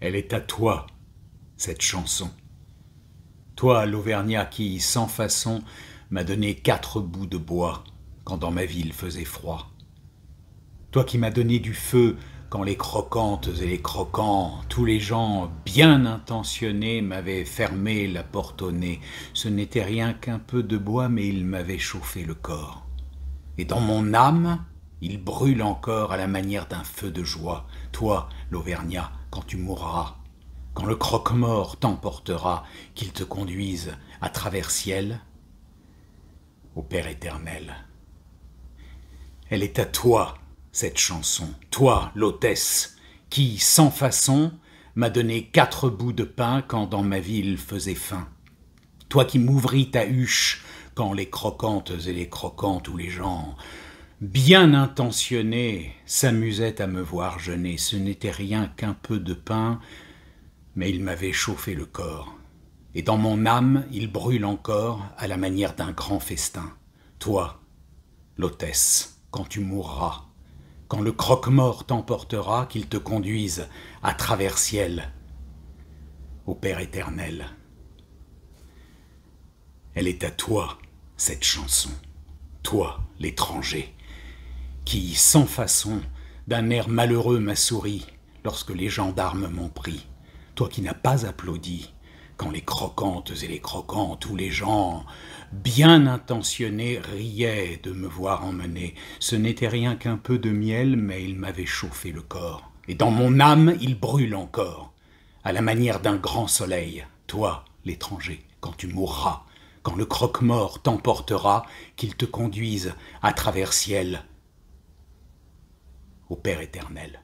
Elle est à toi, cette chanson. Toi, l'Auvergnat qui, sans façon, m'a donné quatre bouts de bois quand dans ma ville faisait froid. Toi qui m'as donné du feu quand les croquantes et les croquants, tous les gens bien intentionnés m'avaient fermé la porte au nez. Ce n'était rien qu'un peu de bois, mais il m'avait chauffé le corps. Et dans mon âme, il brûle encore à la manière d'un feu de joie. Toi, l'Auvergnat, quand tu mourras, quand le croque-mort t'emportera, qu'il te conduise à travers ciel au Père éternel. Elle est à toi, cette chanson, toi, l'hôtesse, qui, sans façon, m'a donné quatre bouts de pain quand dans ma ville faisait faim. Toi qui m'ouvris ta huche quand les croquantes et les croquantes ou les gens bien intentionné, s'amusait à me voir jeûner. Ce n'était rien qu'un peu de pain, mais il m'avait chauffé le corps. Et dans mon âme, il brûle encore à la manière d'un grand festin. Toi, l'hôtesse, quand tu mourras, quand le croque-mort t'emportera, qu'il te conduise à travers ciel, au Père éternel. Elle est à toi, cette chanson, toi, l'étranger qui, sans façon, d'un air malheureux m'a souri lorsque les gendarmes m'ont pris. Toi qui n'as pas applaudi quand les croquantes et les croquants, tous les gens bien intentionnés riaient de me voir emmener. Ce n'était rien qu'un peu de miel, mais il m'avait chauffé le corps. Et dans mon âme, il brûle encore, à la manière d'un grand soleil. Toi, l'étranger, quand tu mourras, quand le croque-mort t'emportera, qu'il te conduise à travers ciel au Père éternel.